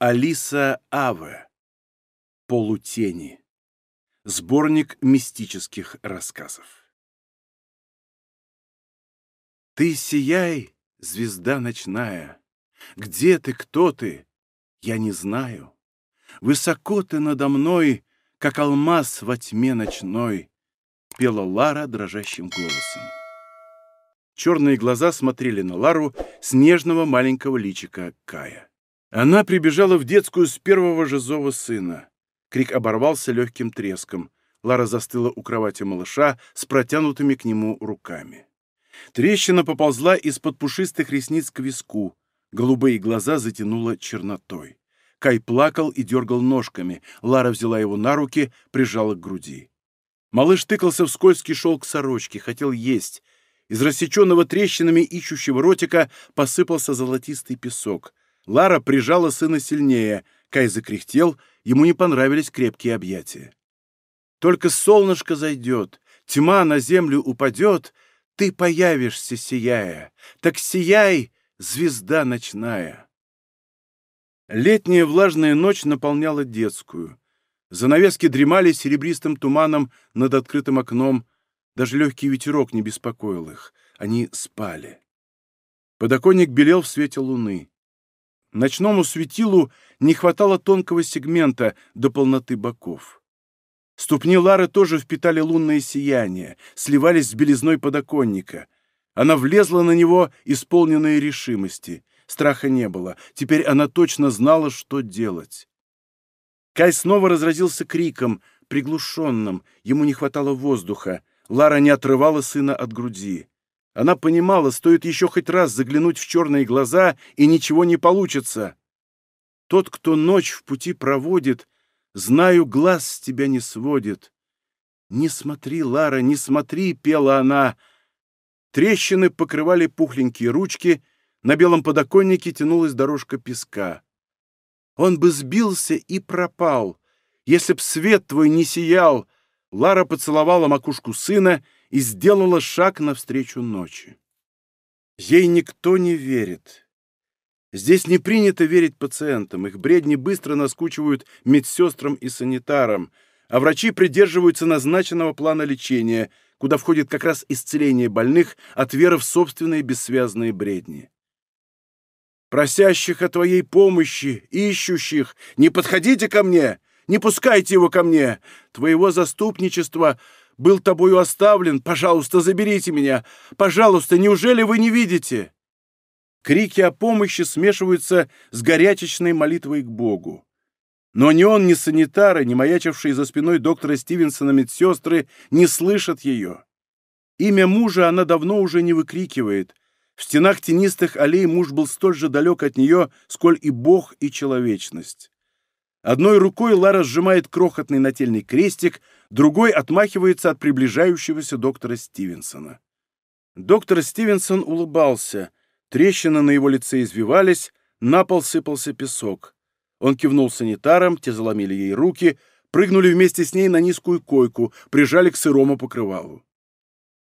Алиса Аве. Полутени. Сборник мистических рассказов. Ты сияй, звезда ночная. Где ты, кто ты? Я не знаю. Высоко ты надо мной, как алмаз во тьме ночной, пела Лара дрожащим голосом. Черные глаза смотрели на Лару с нежного маленького личика Кая. Она прибежала в детскую с первого же зова сына. Крик оборвался легким треском. Лара застыла у кровати малыша с протянутыми к нему руками. Трещина поползла из-под пушистых ресниц к виску. Голубые глаза затянуло чернотой. Кай плакал и дергал ножками. Лара взяла его на руки, прижала к груди. Малыш тыкался в скользкий шелк сорочки, хотел есть. Из рассеченного трещинами ищущего ротика посыпался золотистый песок — Лара прижала сына сильнее, Кай закряхтел, ему не понравились крепкие объятия. «Только солнышко зайдет, тьма на землю упадет, ты появишься, сияя, так сияй, звезда ночная!» Летняя влажная ночь наполняла детскую. Занавески дремали серебристым туманом над открытым окном, даже легкий ветерок не беспокоил их, они спали. Подоконник белел в свете луны. Ночному светилу не хватало тонкого сегмента до полноты боков. Ступни Лары тоже впитали лунное сияние, сливались с белизной подоконника. Она влезла на него, исполненная решимости. Страха не было. Теперь она точно знала, что делать. Кай снова разразился криком, приглушенным. Ему не хватало воздуха. Лара не отрывала сына от груди. Она понимала, стоит еще хоть раз заглянуть в черные глаза, и ничего не получится. Тот, кто ночь в пути проводит, знаю, глаз с тебя не сводит. «Не смотри, Лара, не смотри!» — пела она. Трещины покрывали пухленькие ручки, на белом подоконнике тянулась дорожка песка. Он бы сбился и пропал, если б свет твой не сиял. Лара поцеловала макушку сына — и сделала шаг навстречу ночи. Ей никто не верит. Здесь не принято верить пациентам, их бредни быстро наскучивают медсестрам и санитарам, а врачи придерживаются назначенного плана лечения, куда входит как раз исцеление больных от веры в собственные бессвязные бредни. «Просящих о твоей помощи, ищущих, не подходите ко мне!» Не пускайте его ко мне! Твоего заступничества был тобою оставлен. Пожалуйста, заберите меня. Пожалуйста, неужели вы не видите?» Крики о помощи смешиваются с горячечной молитвой к Богу. Но ни он, ни санитары, ни маячившие за спиной доктора Стивенсона медсестры не слышат ее. Имя мужа она давно уже не выкрикивает. В стенах тенистых аллей муж был столь же далек от нее, сколь и Бог, и человечность. Одной рукой Лара сжимает крохотный нательный крестик, другой отмахивается от приближающегося доктора Стивенсона. Доктор Стивенсон улыбался, трещины на его лице извивались, на пол сыпался песок. Он кивнул санитарам, те заломили ей руки, прыгнули вместе с ней на низкую койку, прижали к сырому покрывалу.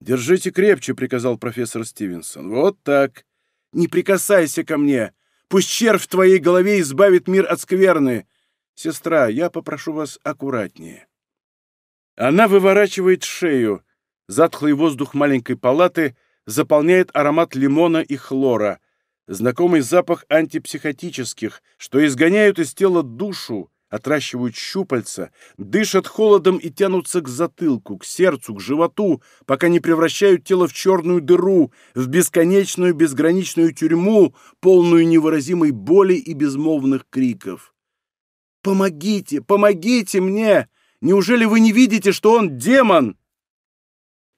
«Держите крепче», — приказал профессор Стивенсон. «Вот так. Не прикасайся ко мне. Пусть червь в твоей голове избавит мир от скверны. Сестра, я попрошу вас аккуратнее». Она выворачивает шею. Затхлый воздух маленькой палаты заполняет аромат лимона и хлора, знакомый запах антипсихотических, что изгоняют из тела душу, отращивают щупальца, дышат холодом и тянутся к затылку, к сердцу, к животу, пока не превращают тело в черную дыру, в бесконечную безграничную тюрьму, полную невыразимой боли и безмолвных криков. «Помогите! Помогите мне!» Неужели вы не видите, что он демон?»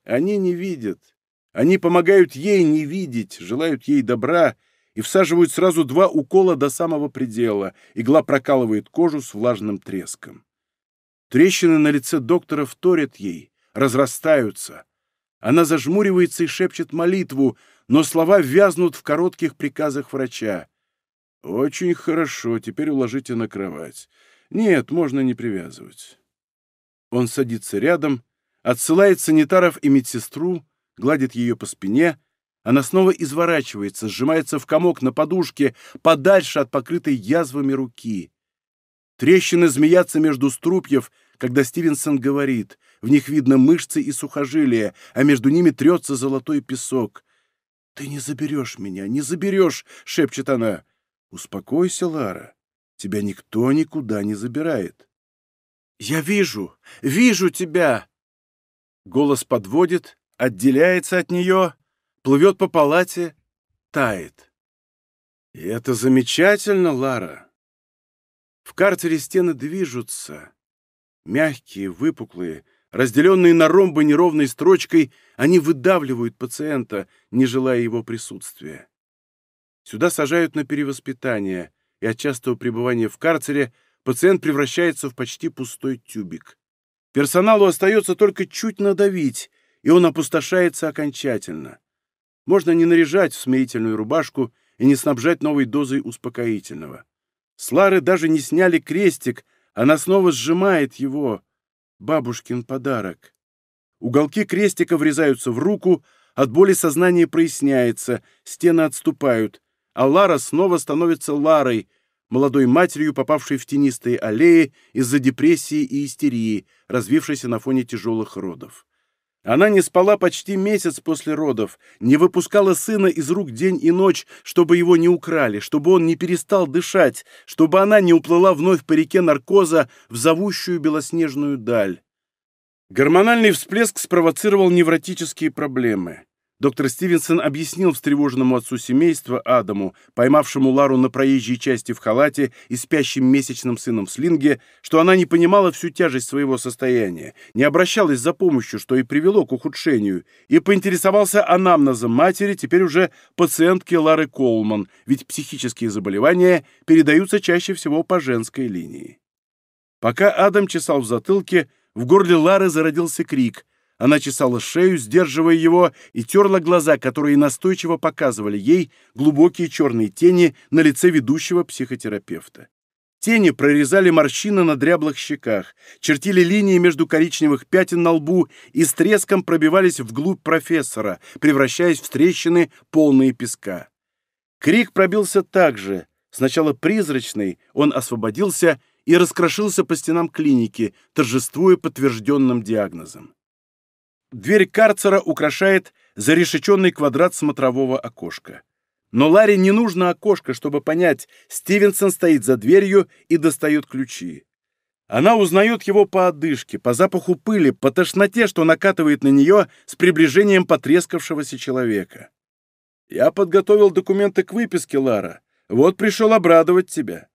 Они не видят. Они помогают ей не видеть, желают ей добра и всаживают сразу два укола до самого предела. Игла прокалывает кожу с влажным треском. Трещины на лице доктора вторят ей, разрастаются. Она зажмуривается и шепчет молитву, но слова вязнут в коротких приказах врача. «Очень хорошо, теперь уложите на кровать. Нет, можно не привязывать». Он садится рядом, отсылает санитаров и медсестру, гладит ее по спине. Она снова изворачивается, сжимается в комок на подушке, подальше от покрытой язвами руки. Трещины змеятся между струпьев, когда Стивенсон говорит. В них видно мышцы и сухожилия, а между ними трется золотой песок. «Ты не заберешь меня, не заберешь!» — шепчет она. «Успокойся, Лара. Тебя никто никуда не забирает». «Я вижу! Вижу тебя!» Голос подводит, отделяется от нее, плывет по палате, тает. И это замечательно, Лара. В картере стены движутся. Мягкие, выпуклые, разделенные на ромбы неровной строчкой, они выдавливают пациента, не желая его присутствия. Сюда сажают на перевоспитание, и от частого пребывания в карцере – пациент превращается в почти пустой тюбик. Персоналу остается только чуть надавить, и он опустошается окончательно. Можно не наряжать в смирительную рубашку и не снабжать новой дозой успокоительного. С Лары даже не сняли крестик, она снова сжимает его. Бабушкин подарок. Уголки крестика врезаются в руку, от боли сознание проясняется, стены отступают, а Лара снова становится Ларой — молодой матерью, попавшей в тенистые аллеи из-за депрессии и истерии, развившейся на фоне тяжелых родов. Она не спала почти месяц после родов, не выпускала сына из рук день и ночь, чтобы его не украли, чтобы он не перестал дышать, чтобы она не уплыла вновь по реке наркоза в зовущую белоснежную даль. Гормональный всплеск спровоцировал невротические проблемы. Доктор Стивенсон объяснил встревоженному отцу семейства, Адаму, поймавшему Лару на проезжей части в халате и спящим месячным сыном в слинге, что она не понимала всю тяжесть своего состояния, не обращалась за помощью, что и привело к ухудшению, и поинтересовался анамнезом матери, теперь уже пациентки Лары Колман, ведь психические заболевания передаются чаще всего по женской линии. Пока Адам чесал в затылке, в горле Лары зародился крик – она чесала шею, сдерживая его, и терла глаза, которые настойчиво показывали ей глубокие черные тени на лице ведущего психотерапевта. Тени прорезали морщины на дряблых щеках, чертили линии между коричневых пятен на лбу и с треском пробивались вглубь профессора, превращаясь в трещины, полные песка. Крик пробился так же. Сначала призрачный, он освободился и раскрошился по стенам клиники, торжествуя подтвержденным диагнозом. Дверь карцера украшает зарешеченный квадрат смотрового окошка. Но Ларе не нужно окошко, чтобы понять, Стивенсон стоит за дверью и достает ключи. Она узнает его по одышке, по запаху пыли, по тошноте, что накатывает на нее с приближением потрескавшегося человека. «Я подготовил документы к выписке, Лара. Вот пришел обрадовать тебя».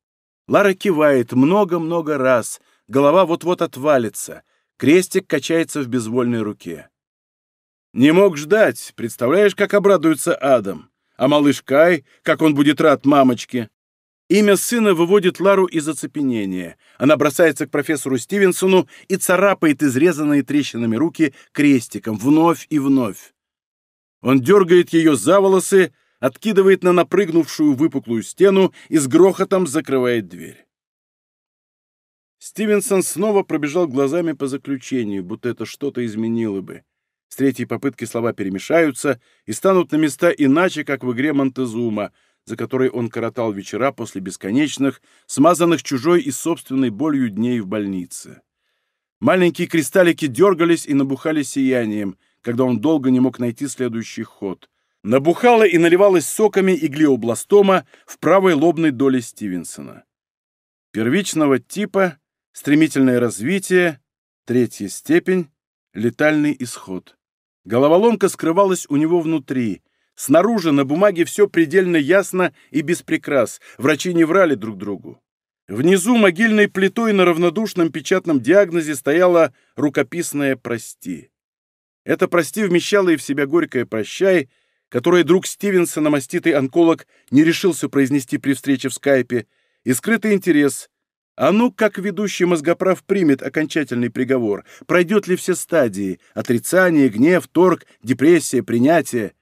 Лара кивает много-много раз. Голова вот-вот отвалится. Крестик качается в безвольной руке. «Не мог ждать. Представляешь, как обрадуется Адам. А малыш Кай, как он будет рад мамочке!» Имя сына выводит Лару из оцепенения. Она бросается к профессору Стивенсону и царапает изрезанные трещинами руки крестиком вновь и вновь. Он дергает ее за волосы, откидывает на напрыгнувшую выпуклую стену и с грохотом закрывает дверь. Стивенсон снова пробежал глазами по заключению, будто это что-то изменило бы. С третьей попытки слова перемешаются и станут на места иначе, как в игре Монтезума, за которой он коротал вечера после бесконечных, смазанных чужой и собственной болью дней в больнице. Маленькие кристаллики дергались и набухали сиянием, когда он долго не мог найти следующий ход. Набухала и наливалась соками и глиобластома в правой лобной доле Стивенсона. Первичного типа стремительное развитие, третья степень, летальный исход. Головоломка скрывалась у него внутри. Снаружи на бумаге все предельно ясно и без прикрас, врачи не врали друг другу. Внизу могильной плитой на равнодушном печатном диагнозе стояло рукописное «Прости». Это «Прости» вмещало и в себя горькое «Прощай», которое друг Стивенса намаститый онколог, не решился произнести при встрече в скайпе, и скрытый интерес – а ну, как ведущий мозгоправ примет окончательный приговор? Пройдет ли все стадии? Отрицание, гнев, торг, депрессия, принятие?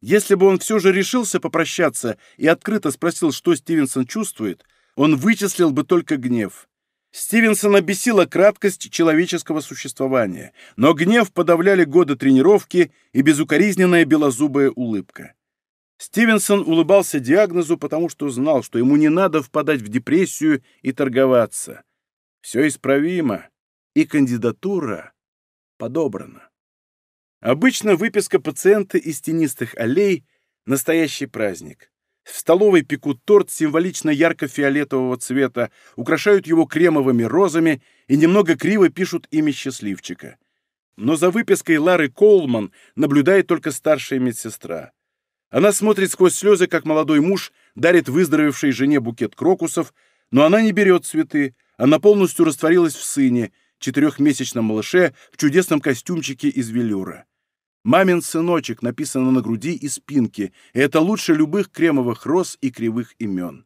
Если бы он все же решился попрощаться и открыто спросил, что Стивенсон чувствует, он вычислил бы только гнев. Стивенсона бесила краткость человеческого существования, но гнев подавляли годы тренировки и безукоризненная белозубая улыбка. Стивенсон улыбался диагнозу, потому что знал, что ему не надо впадать в депрессию и торговаться. Все исправимо, и кандидатура подобрана. Обычно выписка пациента из тенистых аллей – настоящий праздник. В столовой пекут торт символично ярко-фиолетового цвета, украшают его кремовыми розами и немного криво пишут имя счастливчика. Но за выпиской Лары Коулман наблюдает только старшая медсестра – она смотрит сквозь слезы, как молодой муж дарит выздоровевшей жене букет крокусов, но она не берет цветы, она полностью растворилась в сыне, четырехмесячном малыше в чудесном костюмчике из велюра. «Мамин сыночек» написано на груди и спинке, и это лучше любых кремовых роз и кривых имен.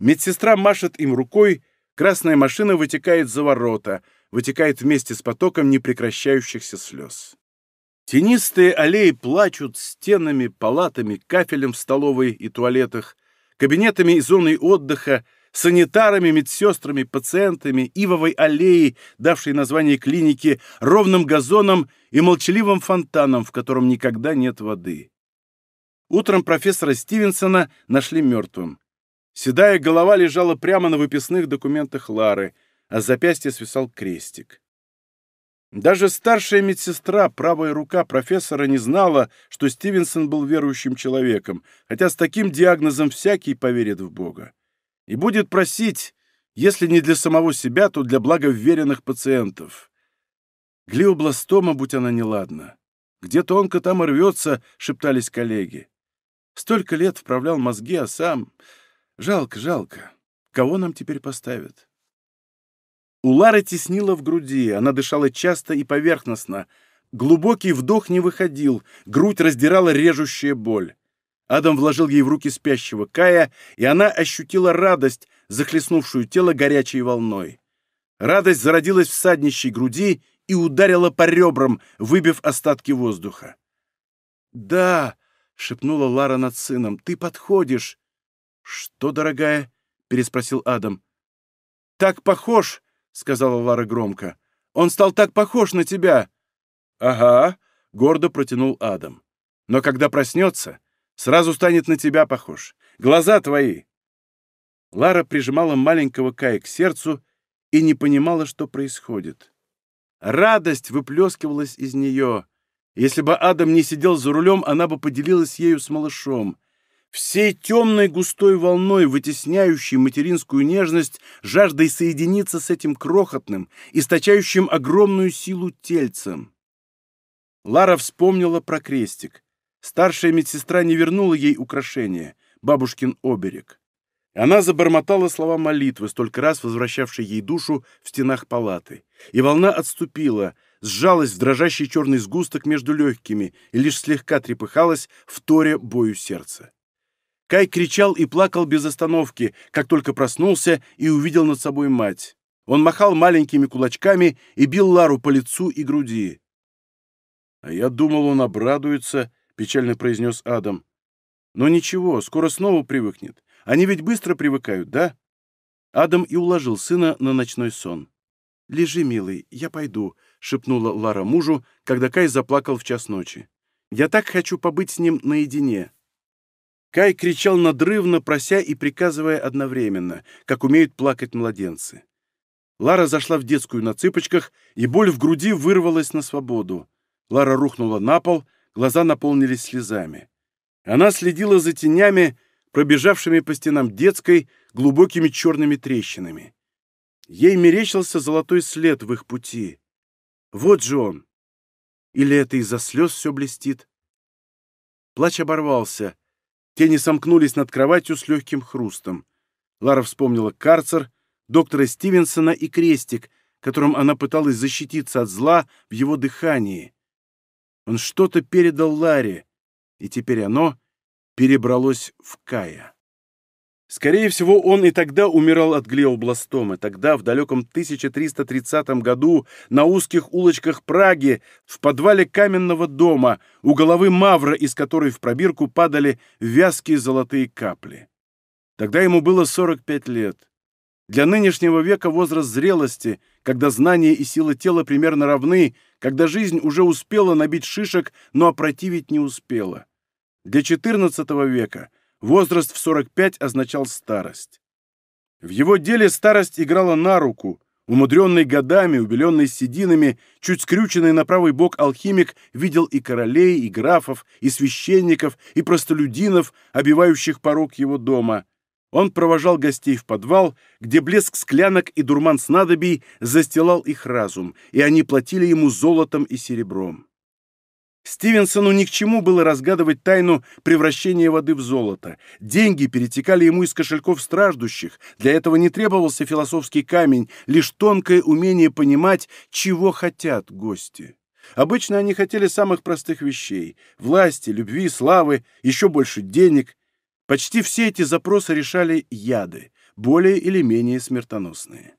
Медсестра машет им рукой, красная машина вытекает за ворота, вытекает вместе с потоком непрекращающихся слез. Тенистые аллеи плачут стенами, палатами, кафелем в столовой и туалетах, кабинетами и зоной отдыха, санитарами, медсестрами, пациентами, ивовой аллеей, давшей название клинике, ровным газоном и молчаливым фонтаном, в котором никогда нет воды. Утром профессора Стивенсона нашли мертвым. Седая голова лежала прямо на выписных документах Лары, а с запястья свисал крестик. Даже старшая медсестра, правая рука профессора, не знала, что Стивенсон был верующим человеком, хотя с таким диагнозом всякий поверит в Бога. И будет просить, если не для самого себя, то для блага вверенных пациентов. Глиобластома, будь она неладна. Где тонко там и рвется, шептались коллеги. Столько лет вправлял мозги, а сам... Жалко, жалко. Кого нам теперь поставят? У Лары теснило в груди, она дышала часто и поверхностно. Глубокий вдох не выходил, грудь раздирала режущая боль. Адам вложил ей в руки спящего Кая, и она ощутила радость, захлестнувшую тело горячей волной. Радость зародилась в саднищей груди и ударила по ребрам, выбив остатки воздуха. «Да!» — шепнула Лара над сыном. «Ты подходишь!» «Что, дорогая?» — переспросил Адам. «Так похож!» — сказала Лара громко. «Он стал так похож на тебя!» «Ага», — гордо протянул Адам. «Но когда проснется, сразу станет на тебя похож. Глаза твои!» Лара прижимала маленького Кая к сердцу и не понимала, что происходит. Радость выплескивалась из нее. Если бы Адам не сидел за рулем, она бы поделилась ею с малышом всей темной густой волной, вытесняющей материнскую нежность, жаждой соединиться с этим крохотным, источающим огромную силу тельцем. Лара вспомнила про крестик. Старшая медсестра не вернула ей украшение, бабушкин оберег. Она забормотала слова молитвы, столько раз возвращавшей ей душу в стенах палаты. И волна отступила, сжалась в дрожащий черный сгусток между легкими и лишь слегка трепыхалась в торе бою сердца. Кай кричал и плакал без остановки, как только проснулся и увидел над собой мать. Он махал маленькими кулачками и бил Лару по лицу и груди. «А я думал, он обрадуется», — печально произнес Адам. «Но ничего, скоро снова привыкнет. Они ведь быстро привыкают, да?» Адам и уложил сына на ночной сон. «Лежи, милый, я пойду», — шепнула Лара мужу, когда Кай заплакал в час ночи. «Я так хочу побыть с ним наедине». Кай кричал надрывно, прося и приказывая одновременно, как умеют плакать младенцы. Лара зашла в детскую на цыпочках, и боль в груди вырвалась на свободу. Лара рухнула на пол, глаза наполнились слезами. Она следила за тенями, пробежавшими по стенам детской, глубокими черными трещинами. Ей мерещился золотой след в их пути. Вот же он! Или это из-за слез все блестит? Плач оборвался. Тени сомкнулись над кроватью с легким хрустом. Лара вспомнила карцер, доктора Стивенсона и крестик, которым она пыталась защититься от зла в его дыхании. Он что-то передал Ларе, и теперь оно перебралось в Кая. Скорее всего, он и тогда умирал от глиобластомы. Тогда, в далеком 1330 году, на узких улочках Праги, в подвале каменного дома, у головы Мавра, из которой в пробирку падали вязкие золотые капли. Тогда ему было 45 лет. Для нынешнего века возраст зрелости, когда знания и сила тела примерно равны, когда жизнь уже успела набить шишек, но опротивить не успела. Для XIV века – Возраст в 45 означал старость. В его деле старость играла на руку. Умудренный годами, убеленный сединами, чуть скрюченный на правый бок алхимик видел и королей, и графов, и священников, и простолюдинов, обивающих порог его дома. Он провожал гостей в подвал, где блеск склянок и дурман снадобий застилал их разум, и они платили ему золотом и серебром. Стивенсону ни к чему было разгадывать тайну превращения воды в золото. Деньги перетекали ему из кошельков страждущих. Для этого не требовался философский камень, лишь тонкое умение понимать, чего хотят гости. Обычно они хотели самых простых вещей – власти, любви, славы, еще больше денег. Почти все эти запросы решали яды, более или менее смертоносные.